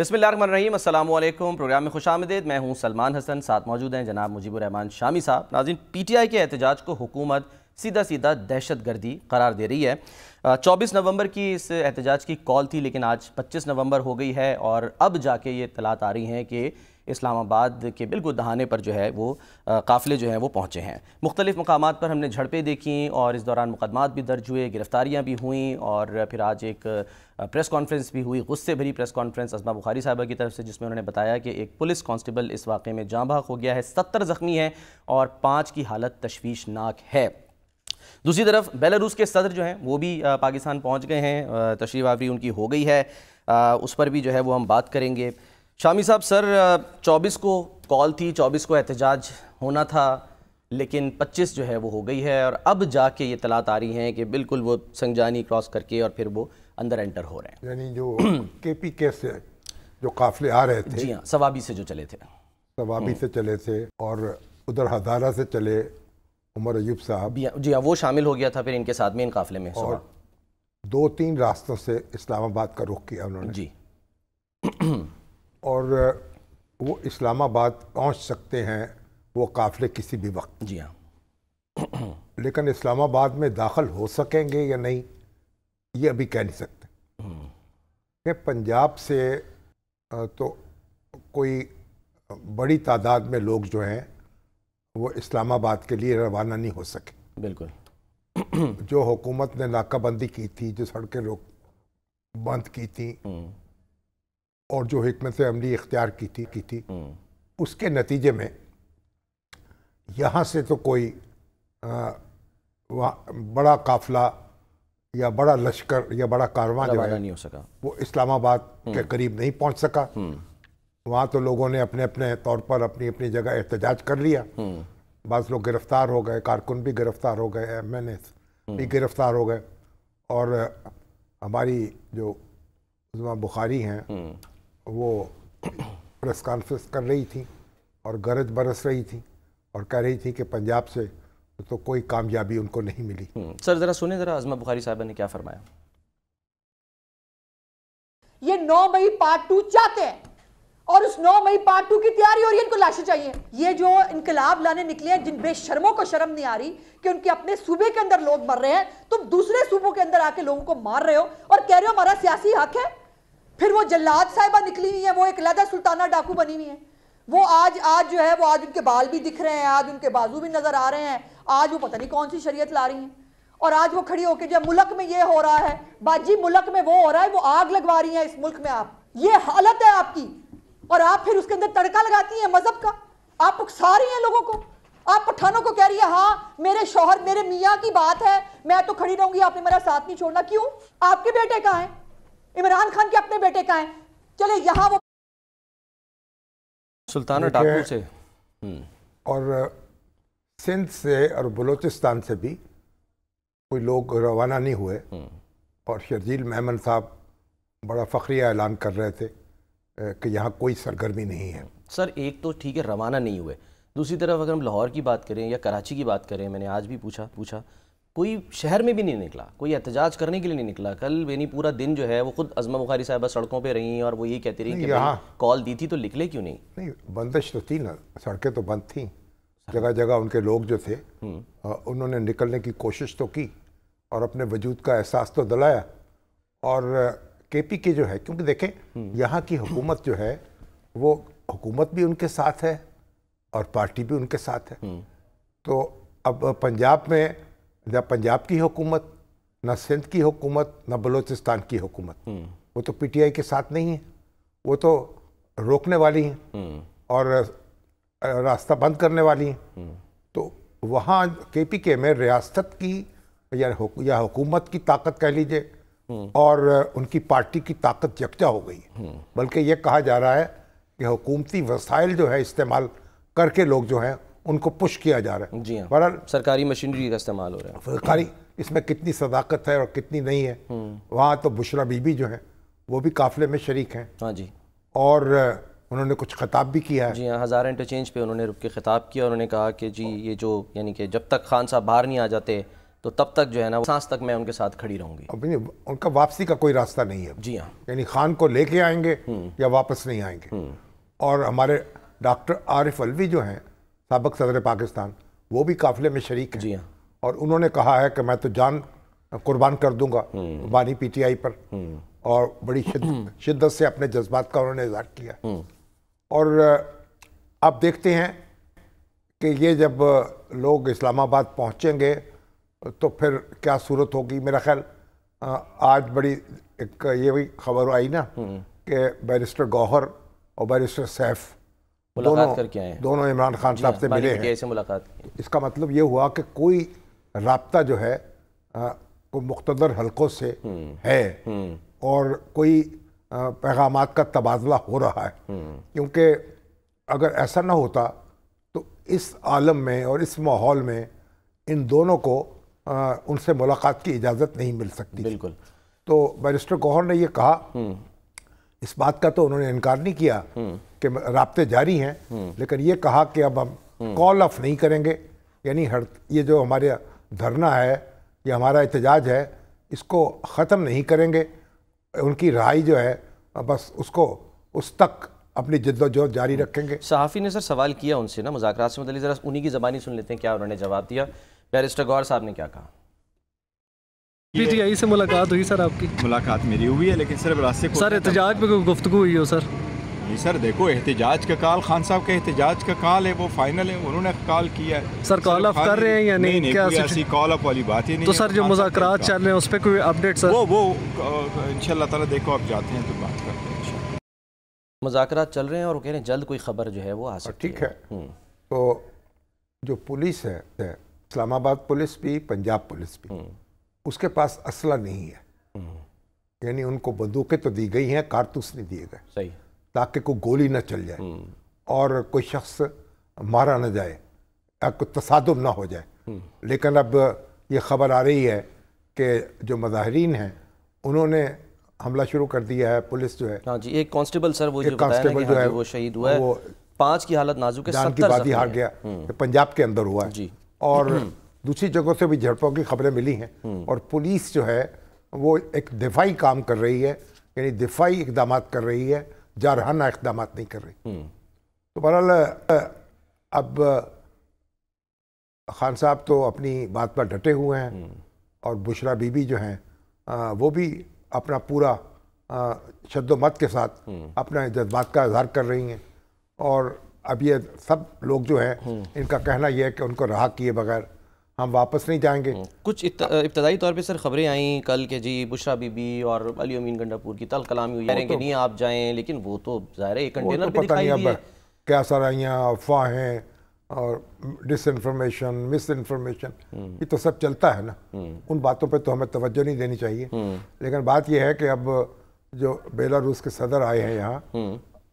बसमीम अल्लाम प्रोग्राम में खुश आमदेद मैं हूँ सलमान हसन साथ मौजूद हैं जनाब मुजीबरहमान शामी साहब नाजिन पी टी आई के एहतजाज को हुकूमत सीधा सीधा दहशत गर्दी करार दे रही है चौबीस नवंबर की इस एहतजाज की कॉल थी लेकिन आज पच्चीस नवंबर हो गई है और अब जाके ये तलात आ रही हैं कि इस्लामाबाद के बिल्कुल दहाने पर जो है वो काफ़िले जो हैं वो पहुँचे हैं मुख्तलिफ़ मकाम पर हमने झड़पें देखी और इस दौरान मुकदमा भी दर्ज हुए गिरफ़्तारियाँ भी हुई और फिर आज एक प्रेस कॉन्फ्रेंस भी हुई गुस्से भरी प्रेस कॉन्फ्रेंस अजमा बुखारी साहबा की तरफ से जिसमें उन्होंने बताया कि एक पुलिस कांस्टेबल इस वाक़े में जाँ हो गया है सत्तर ज़ख्मी हैं और पाँच की हालत तशवीशनाक है दूसरी तरफ बेलारूस के सदर जो हैं वो भी पाकिस्तान पहुँच गए हैं तशरीफ आवरी उनकी हो गई है उस पर भी जो है वो हम बात करेंगे शामी साहब सर 24 को कॉल थी 24 को एहतजाज होना था लेकिन 25 जो है वो हो गई है और अब जाके ये तलात आ रही हैं कि बिल्कुल वो संगजानी क्रॉस करके और फिर वो अंदर एंटर हो रहे हैं यानी जो के पी के से जो काफिले आ रहे थे जी हाँ सवाबी से जो चले थे सवाबी हम्म। से चले थे और उधर हजारा से चले उमर अयूब साहब हाँ, जी हाँ वो शामिल हो गया था फिर इनके साथ में इन काफिले में और दो तीन रास्तों से इस्लामाबाद का रुख किया उन्होंने जी और वो इस्लामाबाद पहुंच सकते हैं वो काफ़िले किसी भी वक्त जी हाँ लेकिन इस्लामाबाद में दाखिल हो सकेंगे या नहीं ये अभी कह नहीं सकते हम्म। कि पंजाब से तो कोई बड़ी तादाद में लोग जो हैं वो इस्लामाबाद के लिए रवाना नहीं हो सके बिल्कुल जो हुकूमत ने नाकाबंदी की थी जो सड़कें रोक बंद की थी हम्म। और जो हमत अमली इख्तियार की थी की थी हम्म। उसके नतीजे में यहाँ से तो कोई आ, बड़ा काफिला या बड़ा लश्कर या बड़ा कारवां जो है नहीं हो सका वो इस्लामाबाद के हम्म। करीब नहीं पहुंच सका हम्म। वहाँ तो लोगों ने अपने अपने तौर पर अपनी अपनी जगह एहतजाज कर लिया बस लोग गिरफ्तार हो गए कारकुन भी गिरफ्तार हो गए एम एन एस भी गिरफ्तार हो गए और हमारी जो बुखारी हैं वो प्रेस कॉन्फ्रेंस कर रही थी और गरज बरस रही थी और कह रही थी कि पंजाब से तो कोई कामयाबी उनको नहीं मिली हम्म। सर ज़रा सुने ज़रा आजमा बुखारी साहब ने क्या फरमाया ये नौ मई पार्ट टू चाहते हैं और उस नौ मई पार्ट टू की तैयारी हो रही है इनको लाशें चाहिए ये जो इनकलाब लाने निकले हैं जिन बेशर्मों को शर्म नहीं आ रही कि उनके अपने सूबे के अंदर लोग मर रहे हैं तुम दूसरे सूबों के अंदर आके लोगों को मार रहे हो और कह रहे हो हमारा सियासी हक है फिर वो जल्लाद साहिबा निकली हुई है वो एक लदा सुल्ताना डाकू बनी हुई है वो आज आज जो है वो आज उनके बाल भी दिख रहे हैं आज उनके बाजू भी नजर आ रहे हैं आज वो पता नहीं कौन सी शरीयत ला रही हैं और आज वो खड़ी होकर जब मुल्क में ये हो रहा है बाजी मुल्क में वो हो रहा है वो आग लगवा रही है इस मुल्क में आप ये हालत है आपकी और आप फिर उसके अंदर तड़का लगाती हैं मजहब का आप उकसा रही हैं लोगों को आप पठानों को कह रही है हाँ मेरे शोहर मेरे मियाँ की बात है मैं तो खड़ी रहूंगी आपने मेरा साथ नहीं छोड़ना क्यों आपके बेटे कहाँ हैं इमरान खान के अपने बेटे का है चले यहाँ वो सुल्तान से हम्म। और सिंध से और बलूचिस्तान से भी कोई लोग रवाना नहीं हुए हम्म। और शर्जील मेमन साहब बड़ा फख्रिया ऐलान कर रहे थे कि यहाँ कोई सरगर्मी नहीं है सर एक तो ठीक है रवाना नहीं हुए दूसरी तरफ अगर हम लाहौर की बात करें या कराची की बात करें मैंने आज भी पूछा पूछा कोई शहर में भी नहीं निकला कोई एहतजाज करने के लिए नहीं निकला कल बेनी पूरा दिन जो है वो खुद अजमा बुखारी साहबा सड़कों पर रहीं और वो ये कहती रही कि कॉल दी थी तो निकले क्यों नहीं नहीं बंदिश तो थी ना सड़कें तो बंद थी जगह जगह उनके लोग जो थे हम्म। उन्होंने निकलने की कोशिश तो की और अपने वजूद का एहसास तो दिलाया और के पी के जो है क्योंकि देखें हम्म। यहाँ की हुकूमत जो है वो हुकूमत भी उनके साथ है और पार्टी भी उनके साथ है हम्म। तो अब पंजाब में ना पंजाब की हुकूमत ना सिंध की हुकूमत ना बलूचिस्तान की हुकूमत हम्म। वो तो पीटीआई के साथ नहीं है वो तो रोकने वाली हैं हम्म। और रास्ता बंद करने वाली हैं हम्म। तो वहाँ के पी के में रियासत की या हुक, या हुकूमत की ताकत कह लीजिए और उनकी पार्टी की ताकत यकजा हो गई बल्कि ये कहा जा रहा है कि हुकूमती वसाइल जो है इस्तेमाल करके लोग जो हैं उनको पुश किया जा रहा है जी हाँ बहरहाल सरकारी मशीनरी का इस्तेमाल हो रहा है सरकारी इसमें कितनी सदाकत है और कितनी नहीं है हम्म। वहाँ तो बुशरा बीबी जो है वो भी काफिले में शरीक हैं हाँ जी और उन्होंने कुछ खिताब भी किया है जी हाँ हजार इंटरचेंज पे उन्होंने रुक के खिताब किया उन्होंने कहा कि जी ये जो यानी कि जब तक खान साहब बाहर नहीं आ जाते तो तब तक जो है ना सांस तक मैं उनके साथ खड़ी रहूंगी अपनी उनका वापसी का कोई रास्ता नहीं है जी हाँ यानी खान को लेके आएंगे हम्म। या वापस नहीं आएंगे हम्म। और हमारे डॉक्टर आरिफ अलवी जो हैं सबक सदर पाकिस्तान वो भी काफिले में शरीक हैं जी हाँ और उन्होंने कहा है कि मैं तो जान कुर्बान कर दूंगा हम्म। बानी पीटीआई पर हम्म। और बड़ी शिद, हम्म। शिद्दत से अपने जज्बात का उन्होंने इजहार किया और आप देखते हैं कि ये जब लोग इस्लामाबाद पहुंचेंगे तो फिर क्या सूरत होगी मेरा ख्याल आज बड़ी एक ये भी खबर आई ना कि बैरिस्टर गौहर और बैरिस्टर सैफ मुलाकात करके आए दोनों इमरान खान साहब से मिले हैं ऐसे मुलाकात इसका मतलब ये हुआ कि कोई रबता जो है को मुख्तर हलकों से हम्म। है हम्म। और कोई पैगाम का तबादला हो रहा है हम्म। क्योंकि अगर ऐसा ना होता तो इस आलम में और इस माहौल में इन दोनों को आ, उनसे मुलाकात की इजाज़त नहीं मिल सकती बिल्कुल तो बैरिस्टर गौहर ने यह कहा इस बात का तो उन्होंने इनकार नहीं किया कि रबते जारी हैं लेकिन ये कहा कि अब हम कॉल ऑफ नहीं करेंगे यानी हर ये जो हमारे धरना है ये हमारा एहतजाज है इसको ख़त्म नहीं करेंगे उनकी राय जो है बस उसको उस तक अपनी जिद्दोजहद जारी रखेंगे सहाफ़ी ने सर सवाल किया उनसे ना मुजाकर से मतलब ज़रा उन्हीं की ज़बानी सुन लेते हैं क्या उन्होंने जवाब दिया बैरिस्टर गौर साहब ने क्या कहा पीटीआई से मुलाकात हुई सर आपकी मुलाकात मेरी हुई है लेकिन सिर्फ रास्ते सर एहतजाज पे कोई गुफ्तु हुई हो सर नहीं सर देखो एहतजाज का काल खान साहब के एहतजाज का काल है वो फाइनल है उन्होंने कॉल किया है सर कॉल अप कर रहे हैं या नहीं, नहीं, नहीं क्या ऐसी कॉल अप वाली बात ही नहीं तो सर जो मुजाकर चल रहे हैं उस पर कोई अपडेट सर वो वो इन ताला देखो आप जाते हैं तो बात करते हैं मुजाकर चल रहे हैं और कह रहे हैं जल्द कोई खबर जो है वो आ सकती ठीक है हम्म। तो जो पुलिस है इस्लामाबाद पुलिस भी पंजाब पुलिस भी हम्म। उसके पास असला नहीं है यानी उनको बंदूकें तो दी गई हैं कारतूस नहीं दिए गए सही ताकि कोई गोली ना चल जाए हम्म। और कोई शख्स मारा ना जाए या कोई तसादम ना हो जाए हम्म। लेकिन अब ये खबर आ रही है कि जो मजाहरीन हैं उन्होंने हमला शुरू कर दिया है पुलिस जो है हाँ जी एक कांस्टेबल सर वो एक कांस्टेबल हाँ जो है वो शहीद हुआ है वो पांच की हालत नाजुक है की हार गया हम्म। पंजाब के अंदर हुआ है जी और दूसरी जगहों से भी झड़पों की खबरें मिली हैं हम्म। और पुलिस जो है वो एक दिफाई काम कर रही है यानी दिफाई इकदाम कर रही है जारहाना इकदाम नहीं कर रही हम्म। तो बहरहाल अब खान साहब तो अपनी बात पर डटे हुए हैं हम्म। और बुशरा बीबी जो हैं वो भी अपना पूरा शद्दोमत के साथ अपना जज्बात का इजहार कर रही हैं और अब ये सब लोग जो हैं इनका कहना यह है कि उनको रहा किए बगैर हम वापस नहीं जाएंगे हम्म। कुछ इब्तदाई तौर पे सर खबरें आई कल के जी बुशरा बीबी और अली अमीन गंडापुर की तल कलामी हुई तो, नहीं आप जाएं लेकिन वो तो ज़ाहिर है कंटेनर तो पता नहीं अब क्या सराइयाँ अफवाहें और डिस इन्फॉर्मेशन मिस इन्फॉर्मेशन ये तो सब चलता है ना हम्म। उन बातों पर तो हमें तोज्जो नहीं देनी चाहिए हम्म। लेकिन बात यह है कि अब जो बेलारूस के सदर आए हैं यहाँ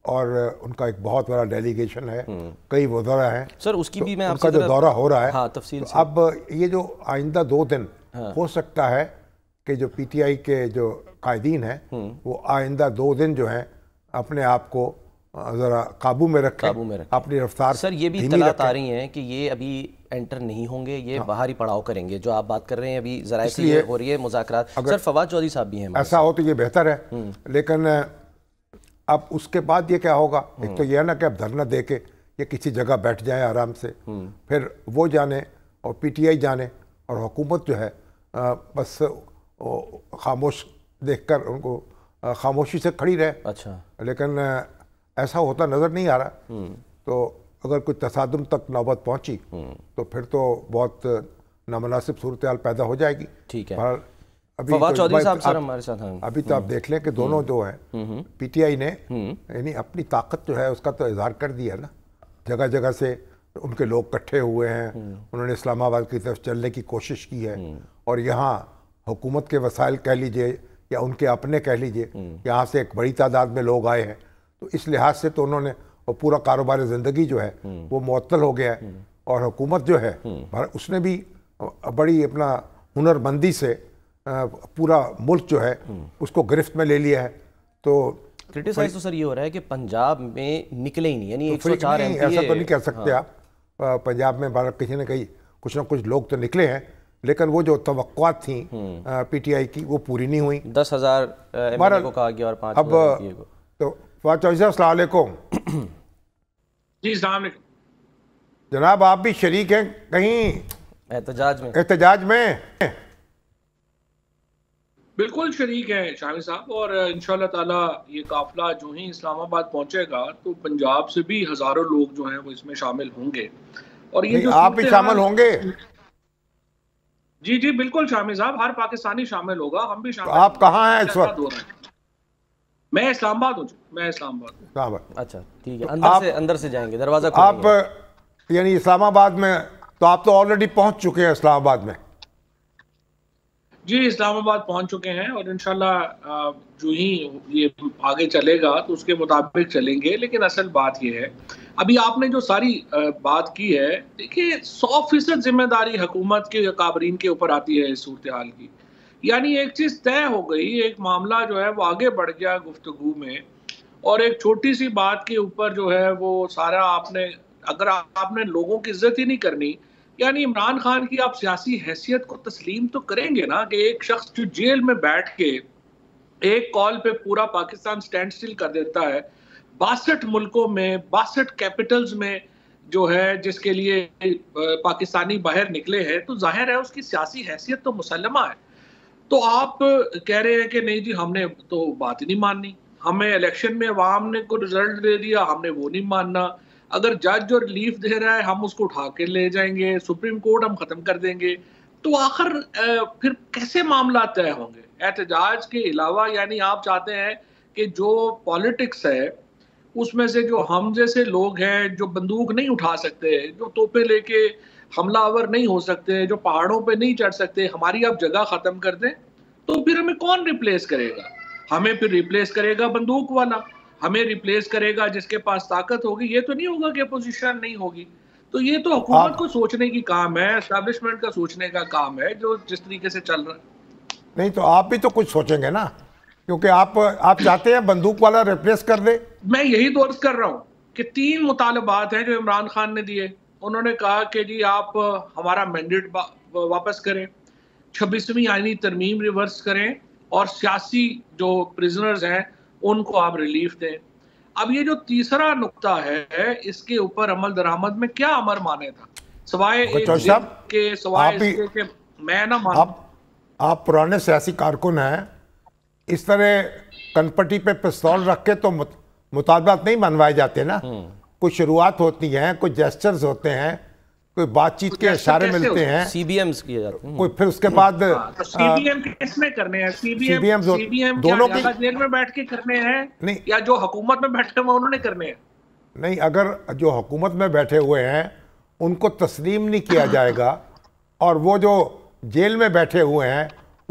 और उनका एक बहुत बड़ा डेलीगेशन है हम्म। कई वजरा हैं सर उसकी तो भी मैं आपका जो दौरा हो रहा है हाँ, तफसील तो अब ये जो आइंदा दो दिन हाँ। हो सकता है कि जो पीटीआई के जो कायदीन हैं हम्म। वो आइंदा दो दिन जो हैं अपने आप को ज़रा काबू में रखें काबू में रखें अपनी रफ्तार सर ये भी तलात आ रही हैं कि ये अभी एंटर नहीं होंगे ये हाँ। बाहरी पड़ाव करेंगे जो आप बात कर रहे हैं अभी जरा हो रही है मुजाकर सर फवाद चौधरी साहब भी हैं ऐसा हो तो ये बेहतर है हम्म। लेकिन अब उसके बाद ये क्या होगा एक तो हम्म। यह ना कि आप धरना दे के ये किसी जगह बैठ जाए आराम से हम्म। फिर वो जाने और पीटीआई जाने और हुकूमत जो है आ, बस खामोश देखकर उनको खामोशी से खड़ी रहे अच्छा लेकिन ऐसा होता नज़र नहीं आ रहा हम्म। तो अगर कोई तसादम तक नौबत पहुंची तो फिर तो बहुत नामनासिब सूरत पैदा हो जाएगी ठीक है अभी तो सर हमारे साथ हैं अभी तो आप हम्म। देख लें कि दोनों हम्म। जो हैं हम्म। पीटीआई ने यानी अपनी ताकत जो है उसका तो इजहार कर दिया ना जगह जगह से उनके लोग इकट्ठे हुए हैं उन्होंने इस्लामाबाद की तरफ चलने की कोशिश की है और यहाँ हुकूमत के वसाइल कह लीजिए या उनके अपने कह लीजिए यहाँ से एक बड़ी तादाद में लोग आए हैं तो इस लिहाज से तो उन्होंने और पूरा कारोबार ज़िंदगी जो है वो मअतल हो गया है और हुकूमत जो है उसने भी बड़ी अपना हुनरमंदी से पूरा मुल्क जो है हम्म। उसको गिरफ्त में ले लिया है तो क्रिटिसाइज तो सर ये हो रहा है कि पंजाब में निकले ही नहीं यानी तो ऐसा तो नहीं कह सकते हाँ। आप पंजाब में भारत किसी ना कहीं कुछ ना कुछ लोग तो निकले हैं लेकिन वो जो तो थी हम्म। पीटीआई की वो पूरी नहीं हुई दस हजार को कहा गया और पांच अब तो वालेकुम जी जनाब आप भी शरीक हैं कहीं एहतजाज में एहतजाज में बिल्कुल शरीक हैं शामिल साहब और इन ताला ये काफिला जो ही इस्लामाबाद पहुंचेगा तो पंजाब से भी हज़ारों लोग जो हैं वो इसमें शामिल होंगे और ये आप भी शामिल होंगे जी जी बिल्कुल शामिल साहब हर पाकिस्तानी शामिल होगा हम भी शामिल तो आप कहाँ हैं इस वक्त मैं इस्लामाबाद हूँ मैं इस्लामाबाद इस्लामाबाद अच्छा ठीक है अंदर से अंदर से जाएंगे दरवाज़ा आप यानी इस्लामाबाद में तो आप तो ऑलरेडी पहुंच चुके हैं इस्लामाबाद में जी इस्लामाबाद पहुंच चुके हैं और इनशाला जो ही ये आगे चलेगा तो उसके मुताबिक चलेंगे लेकिन असल बात ये है अभी आपने जो सारी बात की है देखिए सौ फीसद जिम्मेदारी हुकूमत के काबरीन के ऊपर आती है इस सूरत हाल की यानी एक चीज़ तय हो गई एक मामला जो है वो आगे बढ़ गया गुफ्तु में और एक छोटी सी बात के ऊपर जो है वो सारा आपने अगर आपने लोगों की इज्जत ही नहीं करनी यानी इमरान खान की आप सियासी हैसियत को तस्लीम तो करेंगे ना कि एक शख्स जो जेल में बैठ के एक कॉल पे पूरा पाकिस्तान स्टैंड स्टिल कर देता है बासठ मुल्कों में बासठ कैपिटल्स में जो है जिसके लिए पाकिस्तानी बाहर निकले हैं तो जाहिर है उसकी सियासी हैसियत तो मुसलमा है तो आप कह रहे हैं कि नहीं जी हमने तो बात ही नहीं माननी हमें इलेक्शन में अवाम ने को रिजल्ट दे दिया हमने वो नहीं मानना अगर जज और रिलीफ दे रहा है हम उसको उठा के ले जाएंगे सुप्रीम कोर्ट हम खत्म कर देंगे तो आखिर फिर कैसे मामला तय होंगे एहतजाज के अलावा यानी आप चाहते हैं कि जो पॉलिटिक्स है उसमें से जो हम जैसे लोग हैं जो बंदूक नहीं उठा सकते जो तोपे लेके हमलावर नहीं हो सकते जो पहाड़ों पे नहीं चढ़ सकते हमारी आप जगह ख़त्म कर दें तो फिर हमें कौन रिप्लेस करेगा हमें फिर रिप्लेस करेगा बंदूक वाला हमें रिप्लेस करेगा जिसके पास ताकत होगी ये तो नहीं होगा कि अपोजिशन नहीं होगी तो ये तो हुकूमत को सोचने की काम है एस्टेब्लिशमेंट का सोचने का काम है जो जिस तरीके से चल रहा है नहीं तो आप भी तो कुछ सोचेंगे ना क्योंकि आप आप चाहते हैं बंदूक वाला रिप्लेस कर दे मैं यही तो कर रहा हूँ कि तीन मुतालबात हैं जो इमरान खान ने दिए उन्होंने कहा कि जी आप हमारा मैंडेट वापस करें छब्बीसवीं आईनी तरमीम रिवर्स करें और सियासी जो प्रिजनर्स हैं उनको आप रिलीफ दें अब ये जो तीसरा नुकता है इसके ऊपर अमल दरामद में क्या अमर माने था सवाए के सवाय के, के मैं ना मान आप, आप पुराने सियासी कारकुन हैं इस तरह कनपट्टी पे पिस्तौल रख के तो मुतालबात नहीं मनवाए जाते ना हम्म। कुछ शुरुआत होती है कुछ जेस्टर्स होते हैं कोई बातचीत के इशारे मिलते हैं सीबीएम किए जाते हैं कोई फिर उसके बाद सीबीएम केस में करने हैं सीबीएम सीबीएम दोनों के जेल में बैठ के करने हैं नहीं या जो हुकूमत में बैठे हुए उन्होंने करने हैं नहीं अगर जो हुकूमत में बैठे हुए हैं उनको तस्लीम नहीं किया जाएगा और वो जो जेल में बैठे हुए हैं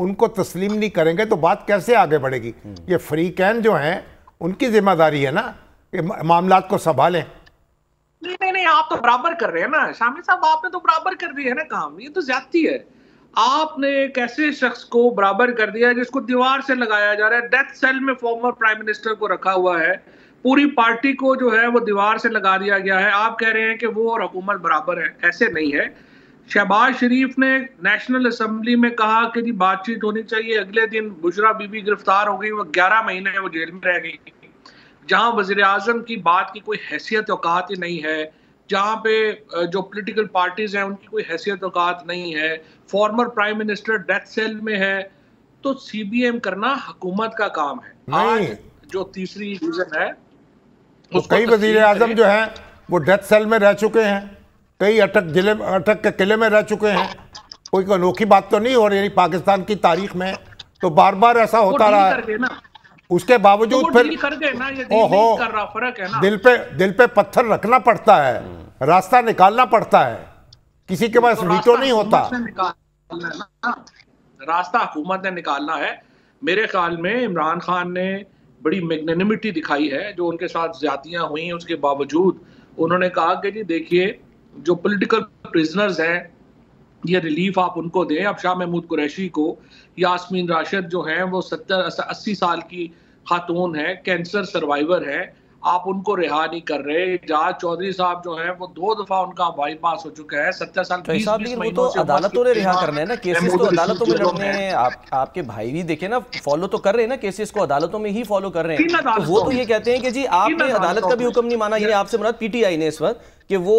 उनको तस्लीम नहीं करेंगे तो बात कैसे आगे बढ़ेगी हम्म। ये फ्री कैन जो हैं उनकी जिम्मेदारी है ना कि मामला को संभालें नहीं नहीं नहीं आप तो बराबर कर रहे हैं ना शामिल साहब आपने तो बराबर कर दिया है ना काम ये तो ज्यादा है आपने एक ऐसे शख्स को बराबर कर दिया जिसको दीवार से लगाया जा रहा है डेथ सेल में फॉर्मर प्राइम मिनिस्टर को रखा हुआ है पूरी पार्टी को जो है वो दीवार से लगा दिया गया है आप कह रहे हैं कि वो और हुकूमत बराबर है ऐसे नहीं है शहबाज शरीफ ने नेशनल असम्बली में कहा कि जी बातचीत होनी चाहिए अगले दिन बुशरा बीबी गिरफ्तार हो गई वो ग्यारह महीने वो जेल में रह गई जहां वजीर आजम की बात की कोई हैसियत औकात ही नहीं है जहाँ पे जो पोलिटिकल पार्टीज हैं उनकी कोई हैसियत औकात नहीं है former prime minister death cell में है तो सीबीएम करना हुकूमत का काम है आज जो तीसरी रीजन है तो कई वजीर आजम जो है वो डेथ सेल में रह चुके हैं कई अटक जिले अटक के किले में रह चुके हैं कोई अनोखी बात तो नहीं हो रही पाकिस्तान की तारीख में तो बार बार ऐसा होता रहा है उसके बावजूद तो फिर कर गए ना ये ओहो कर रहा फर्क है ना दिल पे दिल पे पत्थर रखना पड़ता है हम्म। रास्ता निकालना पड़ता है किसी के तो पास वीटो नहीं होता रास्ता हुकूमत ने निकालना है मेरे ख्याल में इमरान खान ने बड़ी मैग्नेनिमिटी दिखाई है जो उनके साथ ज्यादतियां हुई उसके बावजूद उन्होंने कहा कि जी देखिए जो पॉलिटिकल प्रिजनर्स हैं ये रिलीफ आप उनको दें अब शाह महमूद कुरैशी को यासमीन राशिद जो हैं वो सत्तर अस्सी साल की खातून है कैंसर सर्वाइवर है आप उनको रिहा नहीं कर रहे जहाज चौधरी साहब जो है वो दो दफा उनका बाईपास हो चुका है सत्तर साल तो बीस तो अदालतों तो ने रिहा करना है ना केसेस तो अदालतों में लड़ने हैं आप आपके भाई भी देखे ना फॉलो तो कर रहे हैं ना केसेस को अदालतों में ही फॉलो कर रहे हैं तो वो तो ये कहते हैं कि जी आपने अदालत का भी हुक्म नहीं माना ये आपसे मुराद पीटीआई ने इस वक्त कि वो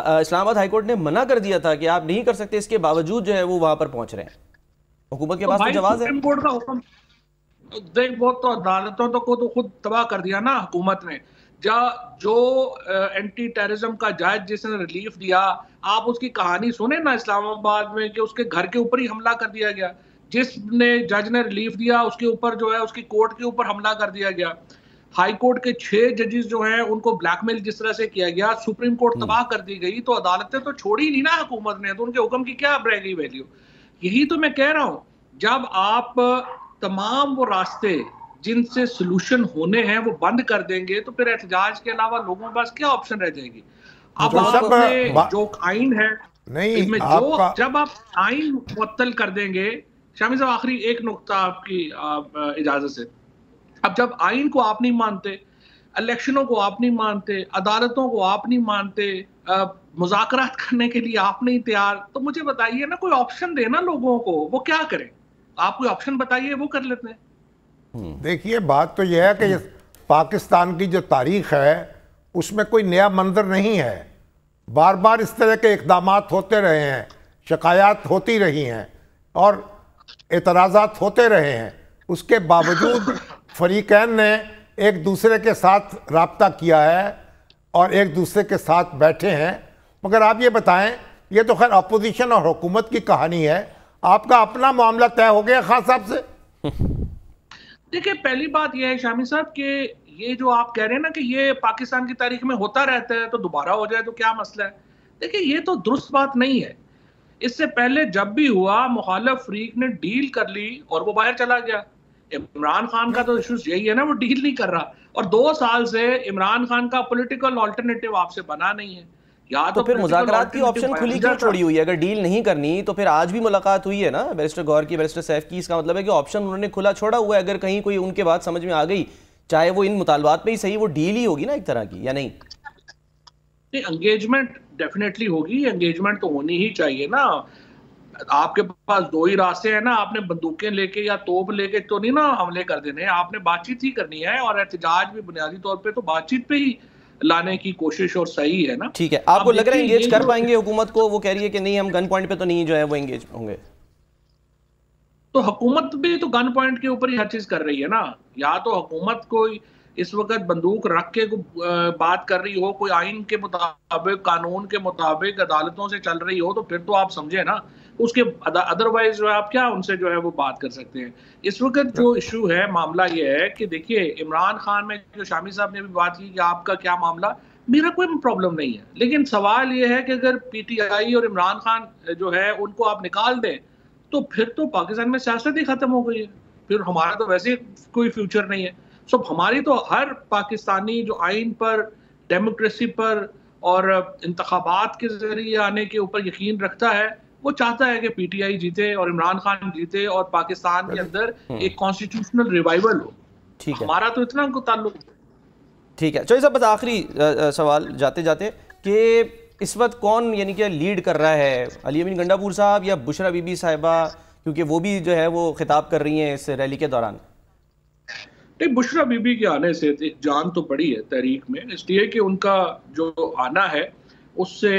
इस्लामाबाद हाईकोर्ट ने मना कर दिया था कि आप नहीं कर सकते इसके बावजूद जो है वो वहां पर पहुंच रहे हैं हुकूमत के तो पास तो जवाब है देख वो तो अदालतों तो को तो खुद तबाह कर दिया ना हुकूमत ने जा जो एंटी टेररिज्म का जायज जिसने रिलीफ दिया आप उसकी कहानी सुने ना इस्लामाबाद में कि उसके घर के ऊपर ही हमला कर दिया गया जिसने जज ने रिलीफ दिया उसके ऊपर जो है उसकी कोर्ट के ऊपर हमला कर दिया गया हाई कोर्ट के छह जजेस जो हैं उनको ब्लैकमेल जिस तरह से किया गया सुप्रीम हम्म। कोर्ट तबाह कर दी गई तो अदालतें तो छोड़ी नहीं ना हुकूमत ने तो उनके हुक्म की क्या रह गई वैल्यू यही तो मैं कह रहा हूँ जब आप तमाम वो रास्ते जिनसे सोल्यूशन होने हैं वो बंद कर देंगे तो फिर एहतजाज के अलावा लोगों के पास क्या ऑप्शन रह जाएगी अब आपने जो आइन है नहीं इसमें जो जब आप आइन मुअत्तल कर देंगे शामी साहब आखिरी एक नुकता आपकी इजाजत से अब जब आइन को आप नहीं मानते इलेक्शनों को आप नहीं मानते अदालतों को आप नहीं मानते मुजाकरात करने के लिए आप नहीं तैयार तो मुझे बताइए ना कोई ऑप्शन देना लोगों को वो क्या करें आप कोई ऑप्शन बताइए वो कर लेते हैं हम्म। देखिए बात तो यह है कि पाकिस्तान की जो तारीख है उसमें कोई नया मंजर नहीं है बार बार इस तरह के इकदाम होते रहे हैं शिकायत होती रही हैं और एतराज़ात होते रहे हैं उसके बावजूद फरीकैन ने एक दूसरे के साथ रबता किया है और एक दूसरे के साथ बैठे हैं मगर आप ये बताएं ये तो खैर अपोजिशन और हुकूमत की कहानी है आपका अपना मामला तय हो गया खास साहब से देखिए पहली बात यह है शामी साहब कि ये जो आप कह रहे हैं ना कि ये पाकिस्तान की तारीख में होता रहता है तो दोबारा हो जाए तो क्या मसला है देखिए ये तो दुरुस्त बात नहीं है इससे पहले जब भी हुआ मुखालफ फ्रीक ने डील कर ली और वो बाहर चला गया इमरान खान का तो इशू यही है ना वो डील नहीं कर रहा और दो साल से इमरान खान का पोलिटिकल ऑल्टरनेटिव आपसे बना नहीं है या तो, तो फिर मुजात की ऑप्शन खुली क्यों छोड़ी हुई है अगर डील नहीं करनी तो फिर आज भी मुलाकात हुई है ना बैरिस्टर गौर की बैरिस्टर सैफ की इसका मतलब है कि ऑप्शन उन्होंने खुला छोड़ा हुआ है अगर कहीं कोई उनके बात समझ में आ गई चाहे वो इन मुतालबात पे ही सही वो डील ही होगी ना एक तरह की या नहीं एंगेजमेंट डेफिनेटली होगी एंगेजमेंट तो होनी ही चाहिए ना आपके पास दो ही रास्ते हैं ना आपने बंदूकें लेके या तोप लेके तो नहीं ना हमले कर देने आपने बातचीत ही करनी है और एहतजाज भी बुनियादी तौर पे तो बातचीत पे ही लाने की कोशिश और सही है ना ठीक है आपको लग रहा है एंगेज कर पाएंगे हुकूमत को वो कह रही है कि नहीं हम गन पॉइंट पे तो नहीं जो है वो एंगेज होंगे तो हुकूमत भी तो गन पॉइंट के ऊपर ही हर चीज कर रही है ना या तो हुकूमत को इस वक्त बंदूक रख के बात कर रही हो कोई आइन के मुताबिक कानून के मुताबिक अदालतों से चल रही हो तो फिर तो आप समझे ना उसके अदरवाइज जो है आप क्या उनसे जो है वो बात कर सकते हैं इस वक्त जो इशू है मामला ये है कि देखिए इमरान खान में जो शामी साहब ने भी बात की कि आपका क्या मामला मेरा कोई प्रॉब्लम नहीं है लेकिन सवाल ये है कि अगर पीटीआई और इमरान खान जो है उनको आप निकाल दें तो फिर तो पाकिस्तान में सियासत ही खत्म हो गई है फिर हमारा तो वैसे कोई फ्यूचर नहीं है सो हमारी तो हर पाकिस्तानी जो आइन पर डेमोक्रेसी पर और इंतबात के जरिए आने के ऊपर यकीन रखता है वो चाहता है कि पीटीआई जीते और इमरान खान जीते और पाकिस्तान के अंदर हम्म। एक कॉन्स्टिट्यूशनल रिवाइवल हो ठीक है हमारा तो इतना उनको ताल्लुक ठीक है चलिए सब बस आखिरी सवाल जाते जाते कि इस वक्त कौन यानी कि लीड कर रहा है अली अमीन गंडापुर साहब या बुशरा बीबी साहिबा क्योंकि वो भी जो है वो खिताब कर रही हैं इस रैली के दौरान नहीं बुशरा बीबी के आने से एक जान तो पड़ी है तहरीक में इसलिए कि उनका जो आना है उससे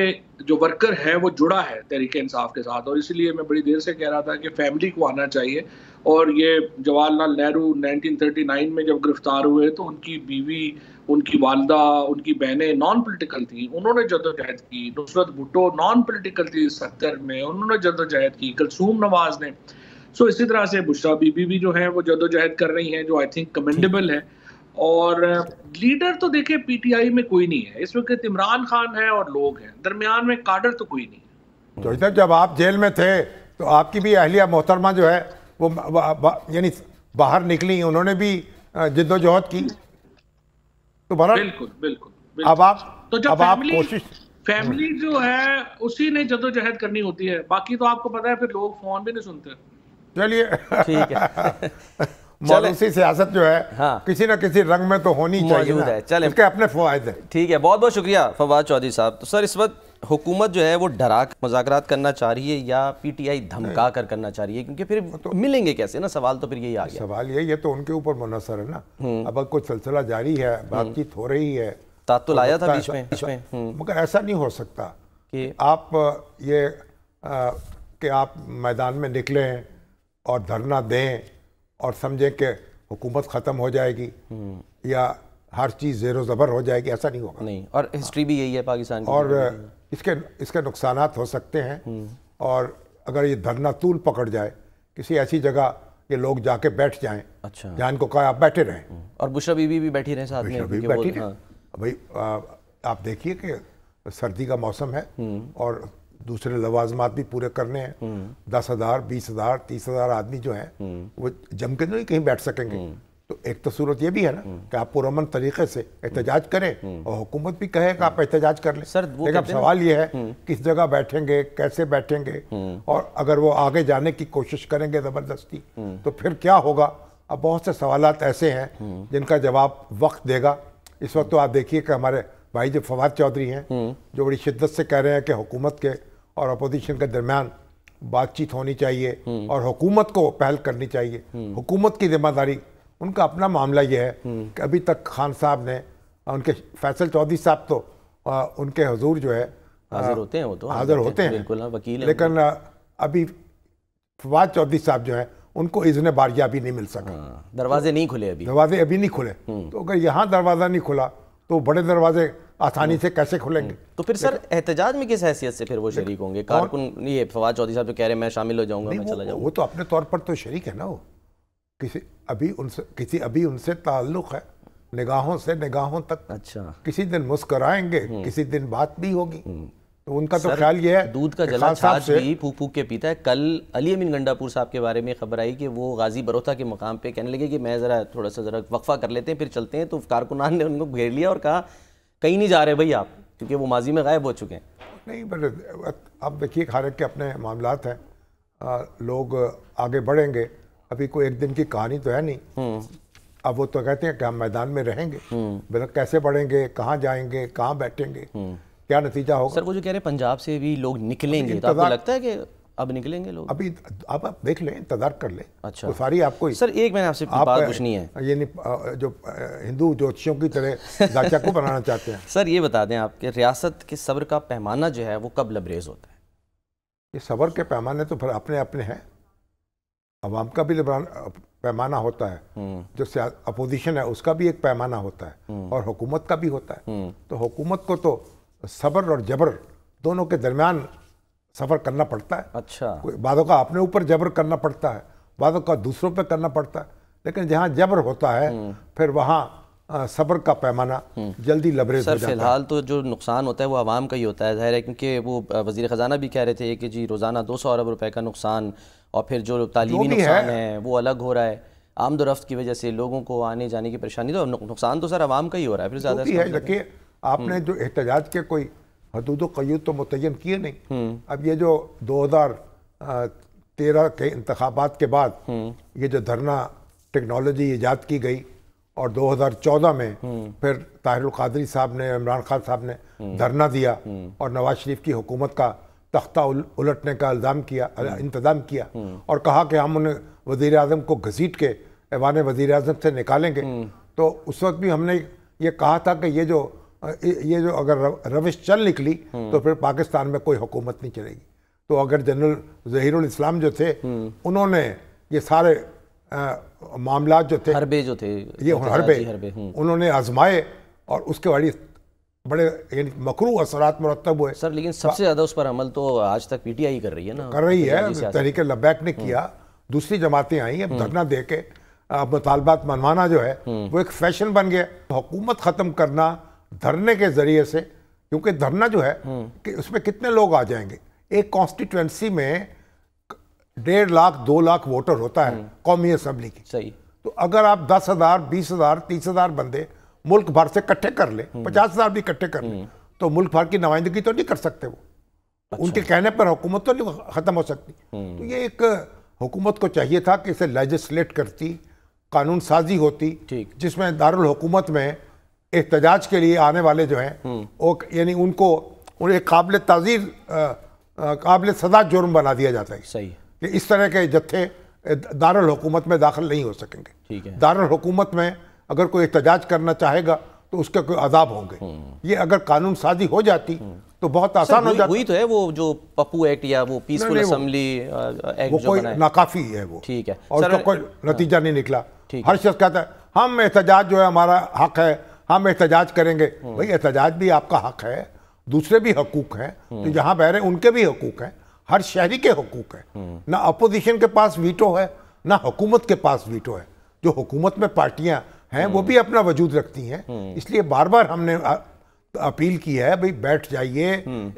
जो वर्कर है वो जुड़ा है तहरीक इंसाफ के साथ और इसीलिए मैं बड़ी देर से कह रहा था कि फैमिली को आना चाहिए और ये जवाहरलाल नेहरू 1939 में जब गिरफ्तार हुए तो उनकी बीवी उनकी वालदा उनकी बहनें नॉन पोलिटिकल थी उन्होंने जदोजहद की नुसरत भुट्टो नॉन पोलिटिकल थी सत्तर में उन्होंने जदोजहद की कलसूम नवाज ने सो इसी तरह से बुशरा बीबी भी जो है वो जदोजहद कर रही हैं जो आई थिंक कमेंडेबल है और लीडर तो देखिए पीटीआई में कोई नहीं है इस वक्त इमरान खान है और लोग हैं दरमियान में काडर तो कोई नहीं है तो साहब जब आप जेल में थे तो आपकी भी अहलिया मोहतरमा जो है वो यानी बाहर निकली उन्होंने भी जिद्दोजहद की तो बिल्कुल बिल्कुल, बिल्कुल। अब आप तो जब अब आप कोशिश फैमिली जो है उसी ने जदोजहद करनी होती है बाकी तो आपको पता है फिर लोग फोन भी नहीं सुनते चलिए ठीक है मौरूसी सियासत जो है हाँ, किसी ना किसी रंग में तो होनी चाहिए है चले इसके अपने फ़ायदे ठीक है बहुत बहुत शुक्रिया फवाद चौधरी साहब तो सर इस वक्त हुकूमत जो है वो डरा मजाक करना चाह रही है या पीटीआई धमका कर करना चाह रही है क्योंकि फिर तो मिलेंगे कैसे ना सवाल तो फिर यही आ गया सवाल यही है तो उनके ऊपर मुनसर है ना हम्म। अब कुछ सिलसिला जारी है हम्म। बातचीत हो रही है तातुल तो आया था बीच में हम्म। मगर ऐसा नहीं हो सकता कि आप ये कि आप मैदान में निकले और धरना दें और समझें कि हुकूमत ख़त्म हो जाएगी हम्म। या हर चीज़ ज़ेरो ज़बर हो जाएगी ऐसा नहीं होगा नहीं और हिस्ट्री भी यही है पाकिस्तान की और इसके इसके नुकसान हो सकते हैं हम्म। और अगर ये धरना तूल पकड़ जाए किसी ऐसी जगह ये लोग जाके बैठ जाएं अच्छा जान को कहा आप बैठे रहें हम्म। और बुशरा बीबी भी बैठी रहें साथ में बैठी रहें हाँ। भाई आप देखिए कि सर्दी का मौसम है और दूसरे लवाजमात भी पूरे करने हैं हम्म। दस हज़ार बीस हज़ार तीस हज़ार आदमी जो है हम्म। वो जम के तो नहीं कहीं बैठ सकेंगे हम्म। तो एक तो सूरत ये भी है ना कि आप पुरमन तरीके से एहतजाज करें और हुकूमत भी कहे कि आप एहतजाज कर लें सर वो लेकिन सवाल ये है किस जगह बैठेंगे कैसे बैठेंगे और अगर वो आगे जाने की कोशिश करेंगे ज़बरदस्ती तो फिर क्या होगा अब बहुत से सवाल ऐसे हैं जिनका जवाब वक्त देगा इस वक्त तो आप देखिए कि हमारे भाई जो फवाद चौधरी हैं जो बड़ी शिद्दत से कह रहे हैं कि हुकूमत के और अपोजिशन के दरमियान बातचीत होनी चाहिए और हुकूमत को पहल करनी चाहिए हुकूमत की जिम्मेदारी उनका अपना मामला यह है कि अभी तक खान साहब ने उनके फैसल चौधरी साहब तो आ, उनके हजूर जो है हाजिर होते हैं वो तो हाजिर होते हैं बिल्कुल हाँ, वकील लेकिन अभी फवाद चौधरी साहब जो है उनको इजन बारिया भी नहीं मिल सका हाँ, दरवाजे नहीं खुले अभी दरवाजे अभी नहीं खुले हम्म। तो अगर यहाँ दरवाज़ा नहीं खुला तो बड़े दरवाजे आसानी से कैसे खुलेंगे तो फिर सर एहतजाज में किस हैसियत से फिर वो शरीक होंगे कारकुन ये फवाद चौधरी साहब जो कह रहे हैं मैं शामिल हो जाऊंगा मैं चला जाऊंगा वो तो अपने तौर पर तो शरीक है ना वो किसी अभी उनसे किसी अभी उनसे ताल्लुक है निगाहों से निगाहों तक अच्छा किसी दिन मुस्कराएंगे हम्म। किसी दिन बात भी होगी हम्म। तो उनका तो ख्याल ये है दूध का जला छाछ भी फूक फूक के पीता है कल अली अमीन गंडापुर साहब के बारे में खबर आई कि वो गाजी बरोथा के मकाम पे कहने लगे कि मैं ज़रा थोड़ा सा ज़रा वक्फा कर लेते हैं फिर चलते हैं तो कारकुनान ने उनको घेर लिया और कहा कहीं नहीं जा रहे भाई आप क्योंकि वो माजी में गायब हो चुके हैं नहीं बल अब uh, देखिए हर एक के अपने मामला हैं लोग आगे बढ़ेंगे अभी कोई एक दिन की कहानी तो है नहीं हम्म। अब वो तो कहते हैं कि हम मैदान में रहेंगे मतलब कैसे बढ़ेंगे कहाँ जाएंगे कहाँ बैठेंगे हम्म। क्या नतीजा होगा सर वो जो कह रहे हैं पंजाब से भी लोग निकलेंगे तो आपको लगता है कि अब निकलेंगे लोग अभी आप, आप देख लें इंतजार कर लें अच्छा तो सारी आपको सर एक मैंने आपसे आप बात पूछनी है ये नहीं जो हिंदू ज्योतिषियों की तरह जाचा को बनाना चाहते हैं सर ये बता दें आपके रियासत के सब्र का पैमाना जो है वो कब लबरेज होता है ये सब्र के पैमाने तो फिर अपने अपने हैं अवाम का भी पैमाना होता है हम्म। जो अपोजिशन है उसका भी एक पैमाना होता है हम्म। और हुकूमत का भी होता है हम्म। तो हुकूमत को तो सब्र और जबर दोनों के दरमियान सफ़र करना पड़ता है अच्छा बातों का अपने ऊपर जबर करना पड़ता है बातों का दूसरों पर करना पड़ता है लेकिन जहाँ जबर होता है हम्म। फिर वहाँ सबर का पैमाना हम्म। जल्दी लबरेज सर फिलहाल तो जो नुकसान होता है वो आवाम का ही होता है ज़ाहिर है क्योंकि वो वजीर ख़जाना भी कह रहे थे कि जी रोज़ाना दो सौ अरब रुपए का नुकसान और फिर जो तालीमी नुकसान है।, है वो अलग हो रहा है आमद रफ्त की वजह से लोगों को आने जाने की परेशानी तो नुकसान तो सर आवाम का ही हो रहा है फिर ज़्यादा देखिए आपने हम्म। जो एहतजाज के कोई हदूद कयूद तो मुतन किए नहीं अब ये जो दो हज़ार तेरह के इंतबात के बाद ये जो धरना टेक्नोलॉजी ईजाद की गई और 2014 में फिर ताहिर कादरी साहब ने इमरान खान साहब ने धरना दिया और नवाज शरीफ की हुकूमत का तख्ता उल, उलटने का इल्ज़ाम किया इंतज़ाम किया और कहा कि हम उन्हें वज़ी अजम को घसीट के ऐवान वज़ी अजम से निकालेंगे तो उस वक्त भी हमने ये कहा था कि ये जो ये जो अगर रविश चल निकली हम्म। तो फिर पाकिस्तान में कोई हुकूमत नहीं चलेगी तो अगर जनरल जहीरुल इस्लाम जो थे हम्म। उन्होंने ये सारे मामला जो थे हरबे जो थे ये हरबे हम्म। उन्होंने आजमाए और उसके बड़ी बड़े यानी मकरू असर मरतब हुए सर लेकिन सबसे ज़्यादा उस पर अमल तो आज तक पीटीआई कर रही है ना कर रही है तहरीक लबैक ने किया दूसरी जमातें आई अब धरना दे के मुतालबात मनवाना जो है वो एक फैशन बन गया हुकूमत ख़त्म करना धरने के जरिए से क्योंकि धरना जो है हम्म। कि उसमें कितने लोग आ जाएंगे एक कॉन्स्टिट्युएंसी में डेढ़ लाख दो लाख वोटर होता है हम्म। कौमी असम्बली की सही तो अगर आप दस हजार बीस हजार तीस हजार बंदे मुल्क भर से इकट्ठे कर ले हम्म। पचास हजार भी इकट्ठे कर ले तो मुल्क भर की नुमाइंदगी तो नहीं कर सकते वो अच्छा। उनके कहने पर हुकूमत तो नहीं ख़त्म हो सकती तो ये एक हुकूमत को चाहिए था कि इसे लेजिस्लेट करती कानून साजी होती जिसमें दारुल हुकूमत में एहतजाज के लिए आने वाले जो हैं हम्म। वो यानी उनको उन्हें काबिल तजीर काबिल सदा जुर्म बना दिया जाता है सही कि इस तरह के जत्थे दारुल हुकूमत में दाखिल नहीं हो सकेंगे ठीक है दारुल हुकूमत में अगर कोई एहतजाज करना चाहेगा तो उसके कोई अदाब होंगे हम्म। ये अगर कानून साजी हो जाती हम्म। तो बहुत आसान हो जाता हुई तो है वो जो पप्पू एक्ट या वो पीसफुल असम्बली एक्ट वो कोई नाकाफी है वो ठीक है और उसका कोई नतीजा हाँ। नहीं निकला हर शख्स कहता है हम एहतजाज जो है हमारा हक है हाँ, हम एहतजाज करेंगे भाई एहतजाज भी आपका हक है दूसरे भी हकूक हैं तो जहाँ बह रहे हैं उनके भी हकूक हैं हर शहरी के हकूक हैं ना अपोजिशन के पास वीटो है ना हुकूमत के पास वीटो है जो हुकूमत में पार्टियां हैं वो भी अपना वजूद रखती हैं इसलिए बार बार हमने अपील की है भाई बैठ जाइए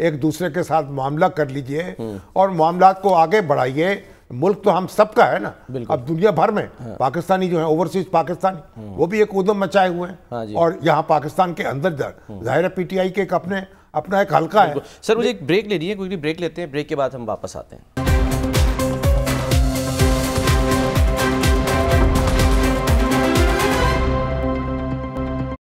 एक दूसरे के साथ मामला कर लीजिए और मामला को आगे बढ़ाइए मुल्क तो हम सबका है ना अब दुनिया भर में हाँ। पाकिस्तानी जो है ओवरसीज पाकिस्तानी हाँ। वो भी एक उदम मचाए हुए हैं हाँ और यहाँ पाकिस्तान के अंदर हाँ। जाहिर पीटीआई के एक अपने अपना एक हल्का है सर मुझे एक ब्रेक ले है क्योंकि ब्रेक लेते हैं ब्रेक के बाद हम वापस आते हैं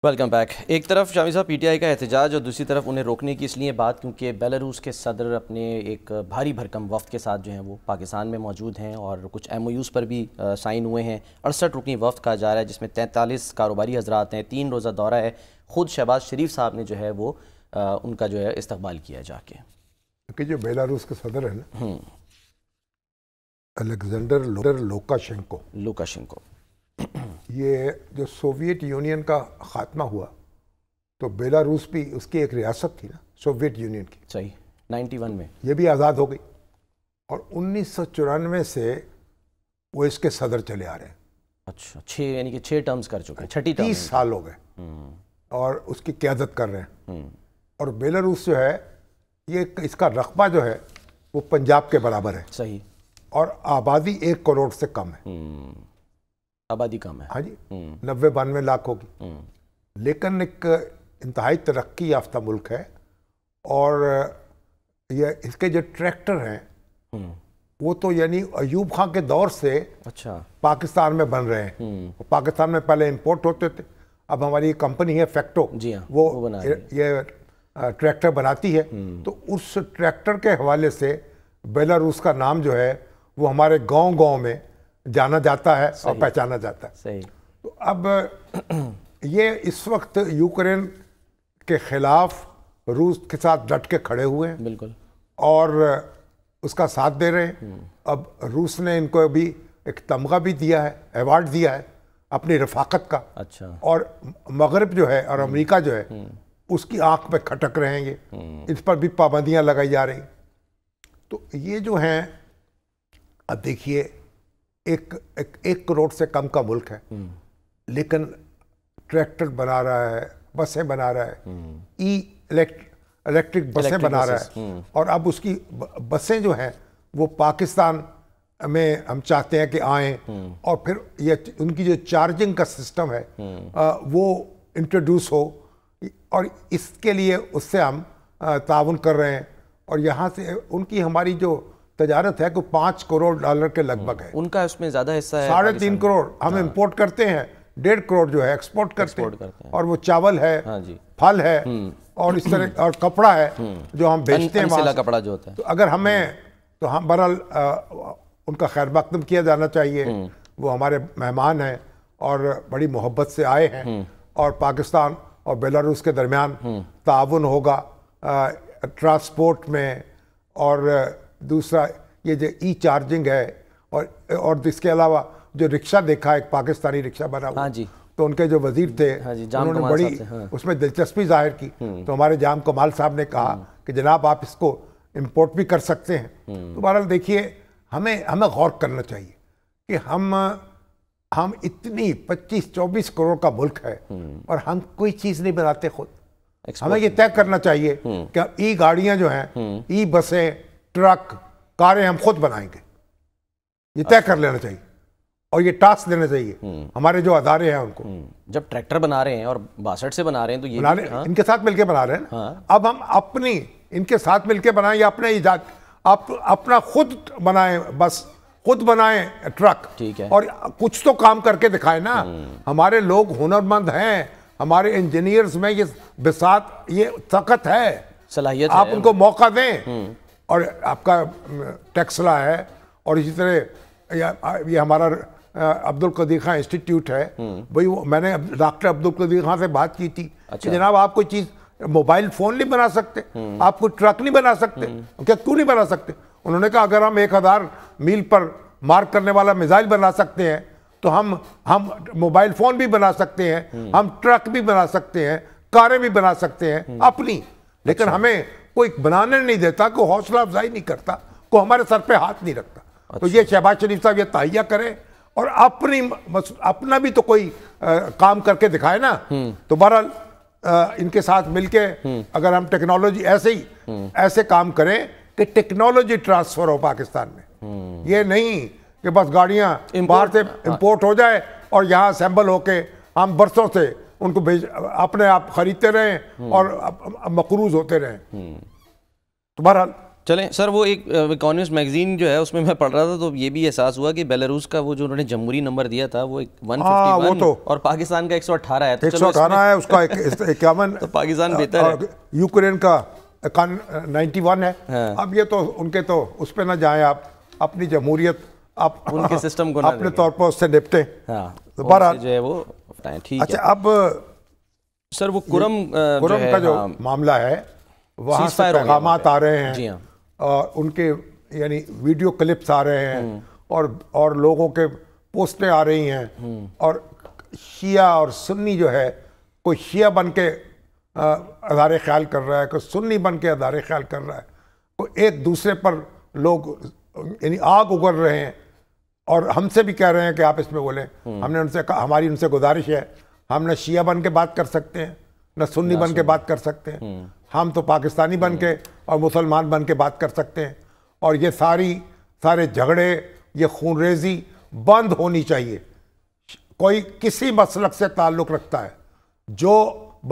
वेलकम बैक एक तरफ शामी साहब पीटीआई का एहतजाज और दूसरी तरफ उन्हें रोकने की इसलिए बात क्योंकि बेलारूस के सदर अपने एक भारी भरकम वफ़द के साथ जो हैं वो पाकिस्तान में मौजूद हैं और कुछ एम पर भी साइन हुए हैं अड़सठ रुकनी वफ़द कहा जा रहा है जिसमें तैंतालीस कारोबारी हजरात हैं तीन रोज़ा दौरा है ख़ुद शहबाज शरीफ साहब ने जो है वो आ, उनका जो है इस्तबाल किया जाके कि जो बेलारूस के सदर है ना अलेक्जेंडर लोकाशेंको लोकाशेंको ये जो सोवियत यूनियन का खात्मा हुआ तो बेलारूस भी उसकी एक रियासत थी ना सोवियत यूनियन की सही 91 में ये भी आज़ाद हो गई और उन्नीस से वो इसके सदर चले आ रहे हैं अच्छा छः यानी कि छः टर्म्स कर चुके हैं छठी तीस साल हो गए हम्म। और उसकी क्यादत कर रहे हैं हम्म। और बेलारूस जो है ये इसका रकबा जो है वो पंजाब के बराबर है सही और आबादी एक करोड़ से कम है हम्म। आबादी कम है हाँ जी हम्म। नब्बे बानवे लाख होगी हम्म। लेकिन एक इंतहाई तरक्की याफ्ता मुल्क है और ये इसके जो ट्रैक्टर हैं हम्म। वो तो यानी अयूब खां के दौर से अच्छा पाकिस्तान में बन रहे हैं पाकिस्तान में पहले इंपोर्ट होते थे अब हमारी कंपनी है फैक्टो जी हाँ, वो, वो बना ये ट्रैक्टर बनाती है तो उस ट्रैक्टर के हवाले से बेलारूस का नाम जो है वो हमारे गांव गांव में जाना जाता है और पहचाना जाता है सही तो अब ये इस वक्त यूक्रेन के खिलाफ रूस के साथ डट के खड़े हुए हैं बिल्कुल और उसका साथ दे रहे हैं हम्म। अब रूस ने इनको अभी एक तमगा भी दिया है अवार्ड दिया है अपनी रफाकत का अच्छा और मगरब जो है और हम्म। अमेरिका जो है हम्म। उसकी आंख में खटक रहेंगे इस पर भी पाबंदियां लगाई जा रही तो ये जो हैं अब देखिए एक एक, एक करोड़ से कम का मुल्क है हम्म। लेकिन ट्रैक्टर बना रहा है बसें बना रहा है हम्म। ई इलेक्ट्रिक बसें बना रहा है हम्म। और अब उसकी बसें जो हैं वो पाकिस्तान में हम चाहते हैं कि आए और फिर ये उनकी जो चार्जिंग का सिस्टम है आ, वो इंट्रोड्यूस हो और इसके लिए उससे हम ताउन कर रहे हैं और यहाँ से उनकी हमारी जो तजारत तो है कोई पाँच करोड़ डॉलर के लगभग है उनका उसमें ज़्यादा हिस्सा है साढ़े तीन करोड़ हम इम्पोर्ट हाँ। करते हैं डेढ़ करोड़ जो है एक्सपोर्ट करते, हैं।, करते हैं और वो चावल है हाँ जी। फल है हम्म। और इस तरह और कपड़ा है हम्म। जो हम बेचते हैं कपड़ा जो होता है तो अगर हमें तो हम बहरहाल उनका खैर मकदम किया जाना चाहिए हम्म। वो हमारे मेहमान हैं और बड़ी मोहब्बत से आए हैं और पाकिस्तान और बेलारूस के दरमियान ताउन होगा ट्रांसपोर्ट में और दूसरा ये जो ई चार्जिंग है और और इसके अलावा जो रिक्शा देखा एक पाकिस्तानी रिक्शा बना हुआ हाँ जी तो उनके जो वजीर थे हाँ उन्होंने बड़ी हाँ। उसमें दिलचस्पी जाहिर की हम्म। तो हमारे जाम कमाल साहब ने कहा हम्म। कि जनाब आप इसको इम्पोर्ट भी कर सकते हैं हम्म। तो बहरहाल देखिए हमें हमें गौर करना चाहिए कि हम हम इतनी 25-24 करोड़ का मुल्क है और हम कोई चीज़ नहीं बनाते खुद हमें ये तय करना चाहिए कि ई गाड़ियां जो हैं ई बसें ट्रक कारें हम खुद बनाएंगे ये तय कर लेना चाहिए और ये टास्क देना चाहिए हम्म। हमारे जो अदारे हैं उनको हम्म। जब ट्रैक्टर बना रहे हैं और बासठ से बना रहे हैं तो ये बना रहे, हाँ? इनके साथ मिलके बना रहे हैं हाँ? अब हम अपनी इनके साथ मिलके बनाएं या अपने ईजाद आप अपना खुद बनाएं बस खुद बनाएं ट्रक ठीक है और कुछ तो काम करके दिखाए ना हम्म। हमारे लोग हुनरमंद हैं हमारे इंजीनियर्स में ये बिसात ये ताकत है सलाहियत आप उनको मौका दें और आपका टैक्सला है और इसी तरह ये हमारा अब्दुल कदीर खां इंस्टीट्यूट है भाई हम्म। वो मैंने डॉक्टर अब्दुल कदीर खां से बात की थी अच्छा। जनाब आप कोई चीज़ मोबाइल फ़ोन नहीं बना सकते हम्म। आप कोई ट्रक नहीं बना सकते हम्म। क्या क्यों नहीं बना सकते उन्होंने कहा अगर हम एक हज़ार मील पर मार्क करने वाला मिज़ाइल बना सकते हैं तो हम हम मोबाइल फ़ोन भी बना सकते हैं हम ट्रक भी बना सकते हैं कारें भी बना सकते हैं अपनी लेकिन अच्छा। हमें कोई बनाने नहीं देता को हौसला अफजाई नहीं करता को हमारे सर पे हाथ नहीं रखता तो अच्छा। तो ये शहबाज शरीफ साहब ये तहिया करें और अपनी अपना भी तो कोई आ, काम करके दिखाए ना हम्म। तो बहरहाल इनके साथ मिलके हम्म। अगर हम टेक्नोलॉजी ऐसे ही हम्म। ऐसे काम करें कि टेक्नोलॉजी ट्रांसफर हो पाकिस्तान में ये नहीं कि बस गाड़ियाँ बाहर से हाँ। इम्पोर्ट हो जाए और यहाँ असम्बल होके हम बरसों से उनको भेज अपने आप खरीदते रहें हम्म। और मकरूज होते रहें हम्म। तो बहरहाल चलें सर वो एक इकोनॉमिस्ट मैगजीन जो है उसमें मैं पढ़ रहा था तो ये भी एहसास हुआ कि बेलारूस का वो जो उन्होंने जमहूरी नंबर दिया था वो एक वन हाँ, वो तो और पाकिस्तान का 118 है तो एक सौ अठारह है उसका इक्यावन तो पाकिस्तान बेहतर है यूक्रेन का नाइन्टी वन है हाँ। अब ये तो उनके तो उस पर ना जाए आप अपनी जमहूरियत आप उनके सिस्टम को अपने तौर पर उससे निपटें हाँ। तो बहरहाल जो है वो ठीक अच्छा अब सर वो कुरम कुरम का जो हाँ। मामला है वहाँ से पैगाम आ रहे हैं जी हाँ। और उनके यानी वीडियो क्लिप्स आ रहे हैं हम्म। और और लोगों के पोस्टें आ रही हैं हम्म। और शिया और सुन्नी जो है कोई शिया बन के अदारे ख्याल कर रहा है कोई सुन्नी बन के अदारे ख्याल कर रहा है कोई एक दूसरे पर लोग यानी आग उगल रहे हैं और हमसे भी कह रहे हैं कि आप इसमें बोलें हम्म। हमने उनसे हमारी उनसे गुजारिश है हम न शिया बन के बात कर सकते हैं न सुन्नी बन के बात कर सकते हैं हम्म। हम तो पाकिस्तानी बन के हम्म। और मुसलमान बन के बात कर सकते हैं और ये सारी सारे झगड़े ये खूनरेजी बंद होनी चाहिए कोई किसी मसलक से ताल्लुक़ रखता है जो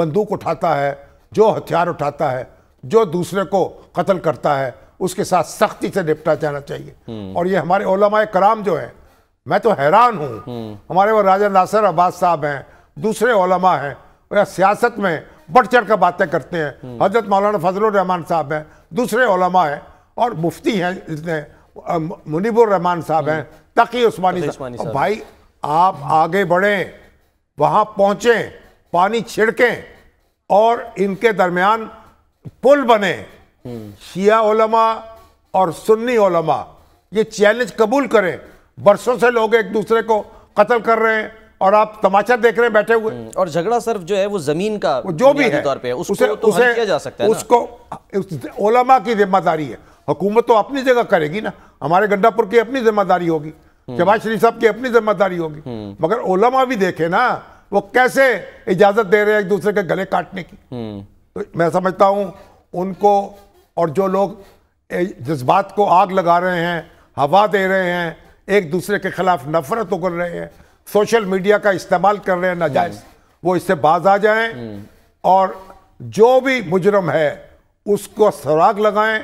बंदूक उठाता है जो हथियार उठाता है जो दूसरे को कत्ल करता है उसके साथ सख्ती से निपटा जाना चाहिए और ये हमारे ओलमाए कराम जो है मैं तो हैरान हूँ हमारे वो राजा नासर अब्बास साहब हैं दूसरे ओलमा हैं या सियासत में बढ़ चढ़ कर बातें करते हैं हजरत मौलाना फजल रहमान साहब हैं दूसरे ओलमा हैं और मुफ्ती हैं जितने मुनीबुर रहमान साहब हैं तकी उस्मानी साहब भाई आप आगे बढ़ें वहाँ पहुँचें पानी छिड़कें और इनके दरमियान पुल बने शिया ओलमा और सुन्नी ओलमा ये चैलेंज कबूल करें बरसों से लोग एक दूसरे को कत्ल कर रहे हैं और आप तमाचा देख रहे हैं बैठे हुए हम्म, और झगड़ा सिर्फ जो है वो जमीन का जो भी है तौर पे उसको उसे, तो उसे किया जा सकता है उसको उस ओलमा की जिम्मेदारी है हुकूमत तो अपनी जगह करेगी ना हमारे गंडापुर की अपनी जिम्मेदारी होगी हम्म। शबाज शरीफ साहब की अपनी जिम्मेदारी होगी हम्म। मगर ओलमा भी देखे ना वो कैसे इजाजत दे रहे हैं एक दूसरे के गले काटने की तो मैं समझता हूँ उनको और जो लोग जज्बात को आग लगा रहे हैं हवा दे रहे हैं एक दूसरे के खिलाफ नफरत उगल रहे हैं सोशल मीडिया का इस्तेमाल कर रहे हैं नाजायज वो इससे बाज आ जाएं हम्म। और जो भी मुजरम है उसको सुराग लगाएं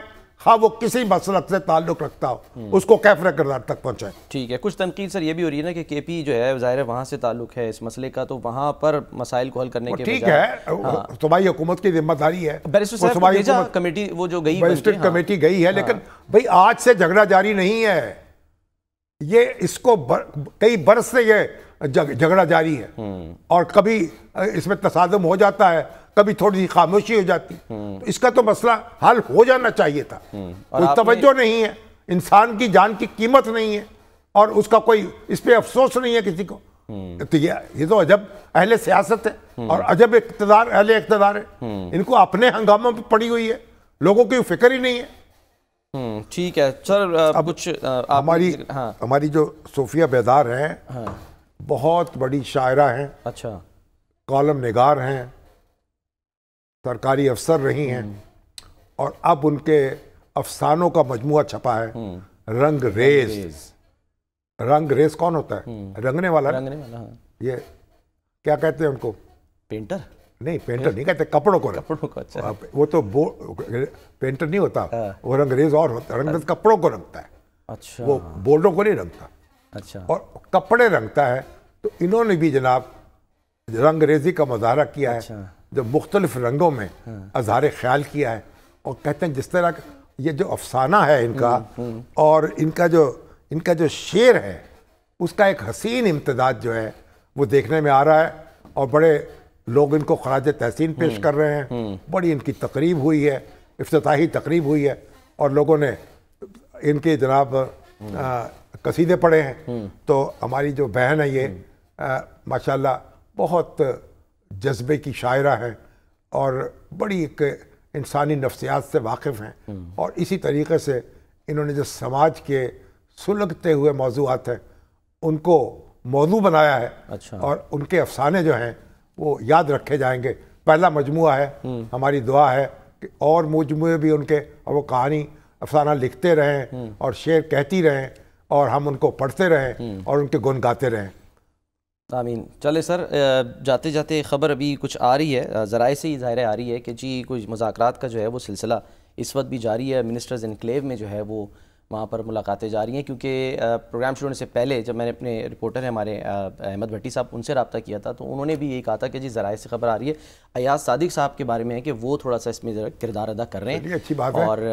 हाँ वो किसी मसलक से ताल्लुक रखता हो उसको कैफरे किरदार तक पहुँचाए ठीक है कुछ तनकीद सर ये भी हो रही है ना कि के पी जो है ज़ाहिर है वहाँ से ताल्लुक है इस मसले का तो वहाँ पर मसाइल को हल करने के ठीक है हाँ। हुकूमत की जिम्मेदारी है कमेटी वो जो गई हाँ। कमेटी गई है लेकिन हाँ। भाई आज से झगड़ा जारी नहीं है ये इसको कई बरस से ये झगड़ा जारी है हम्म। और कभी इसमें तसादम हो जाता है कभी थोड़ी सी खामोशी हो जाती तो इसका तो मसला हल हो जाना चाहिए था हम्म। कोई तवज्जो नहीं है इंसान की जान की कीमत नहीं है और उसका कोई इस पर अफसोस नहीं है किसी को हम्म। तो ये ये तो अजब अहले सियासत है हम्म। और अजब इकतदार अहले इकतदार है इनको अपने हंगामों पर पड़ी हुई है लोगों की फिक्र ही नहीं है ठीक है सर अब कुछ हमारी हाँ। हमारी जो सोफिया बेदार हैं हाँ। बहुत बड़ी शायरा हैं अच्छा कॉलम निगार हैं सरकारी अफसर रही हैं और अब उनके अफसानों का मजमु छपा है रंग रेस।, रंग रेस कौन होता है हम्म। रंगने वाला रंगने वाला हाँ। ये क्या कहते हैं उनको पेंटर नहीं पेंटर नहीं कहते कपड़ों को कपड़ों को अच्छा वो तो बो पेंटर नहीं होता हाँ। वो रंगरेज और होता रंगरेज कपड़ों को रंगता है अच्छा वो बोर्डों को नहीं रंगता अच्छा और कपड़े रंगता है तो इन्होंने भी जनाब रंगरेजी का मुजाहरा किया अच्छा। है जो मुख्तलिफ रंगों में अजहार ख्याल किया है और कहते हैं जिस तरह ये जो अफसाना है इनका हम्म, हम्म। और इनका जो इनका जो शेर है उसका एक हसीन इम्तदाद जो है वो देखने में आ रहा है और बड़े लोग इनको खराज तहसीन हम्म, पेश कर रहे हैं बड़ी इनकी तकरीब हुई है अफ्ताही तकरीब हुई है और लोगों ने इनके जनाब कसीदे पढ़े हैं तो हमारी जो बहन है ये माशाल्लाह बहुत जज्बे की शायरा हैं और बड़ी एक इंसानी नफ्सियात से वाकिफ़ हैं और इसी तरीके से इन्होंने जो समाज के सुलगते हुए मौजूद हैं उनको मौजू बनाया है अच्छा। और उनके अफसाने जो हैं वो याद रखे जाएंगे पहला मजमू है हम्म। हमारी दुआ है कि और मजमू भी उनके और वो कहानी अफसाना लिखते रहें हम्म। और शेर कहती रहें और हम उनको पढ़ते रहें हम्म। और उनके गुन गाते रहें आमीन तो, चले सर जाते जाते ख़बर अभी कुछ आ रही है ज़राए से ही ज़ाहिर आ रही है कि जी कुछ मुजाकर का जो है वो सिलसिला इस वक्त भी जारी है मिनिस्टर्स इनक्लेव में जो है वो वहाँ पर मुलाकातें जा रही हैं क्योंकि प्रोग्राम शुरू होने से पहले जब मैंने अपने रिपोर्टर हैं हमारे अहमद भट्टी साहब उनसे रबता किया था तो उन्होंने भी यही कहा था कि जी ज़राए से खबर आ रही है अयाज सादिक साहब के बारे में है कि वो थोड़ा सा इसमें किरदार अदा कर रहे हैं अच्छी बात और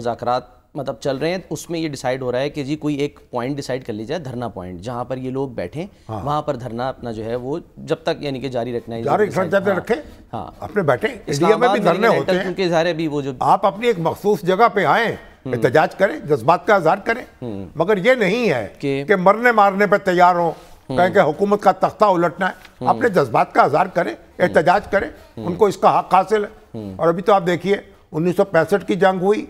मुजाकर मतलब चल रहे हैं उसमें ये डिसाइड हो रहा है कि जी कोई एक पॉइंट डिसाइड कर ली जाए धरना पॉइंट जहां पर ये लोग बैठे हाँ। वहां पर धरना अपना जो है वो जब तक यानी कि जारी रखना है जारी हाँ, रखे हाँ अपने बैठे इंडिया में भी धरने होते हैं क्योंकि जाहिर भी वो जो आप अपनी एक मखसूस जगह पे आए हम्म। एहतजाज करें जज्बात का आज़ार करें हम्म। मगर ये नहीं है कि मरने मारने पर तैयार हो हम्म। कहें कि हुकूमत का तख्ता उलटना है अपने जज्बात का आज़ार करें एहतजाज करें उनको इसका हक हासिल है और अभी तो आप देखिए उन्नीस की जंग हुई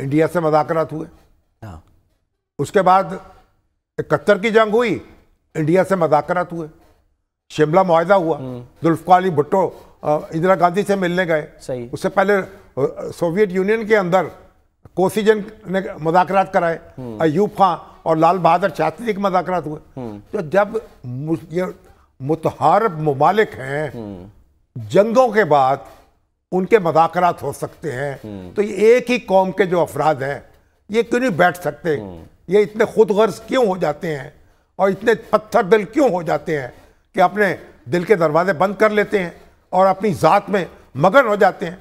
इंडिया से मजाकरात हुए हाँ। उसके बाद इकहत्तर की जंग हुई इंडिया से मजाकरात हुए शिमला मुआजा हुआ अली हम्म। भुट्टो इंदिरा गांधी से मिलने गए सही उससे पहले सोवियत यूनियन के अंदर कोसीजन ने मुदाकरात कराए हम्म। अयूब खां और लाल बहादुर शास्त्री के मुदाकरात हुए हम्म। तो जब ये मुतहार ममालिक हैं जंगों के बाद उनके मजाकरात हो सकते हैं हम्म। तो ये एक ही कौम के जो अफराद हैं ये क्यों नहीं बैठ सकते हम्म। ये इतने खुद गर्ज क्यों हो जाते हैं और इतने पत्थर दिल क्यों हो जाते हैं कि अपने दिल के दरवाजे बंद कर लेते हैं और अपनी ज़ात में मगन हो जाते हैं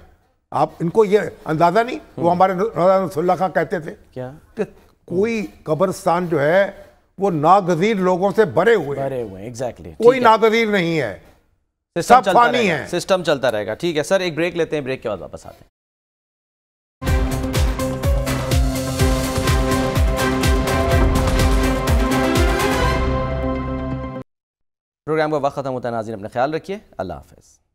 आप इनको ये अंदाज़ा नहीं वो हम्म। हमारे रजाला खां कहते थे क्या कि कोई कब्रस्तान जो है वो नागजीर लोगों से भरे हुए भरे हुए एग्जैक्टली exactly. कोई नागजीर नहीं है सिस्टम चलता है सिस्टम चलता रहेगा ठीक है सर एक ब्रेक लेते हैं ब्रेक के बाद वापस आते हैं प्रोग्राम का वक्त खत्म होता है नाजिन अपने ख्याल रखिए अल्लाह हाफिज़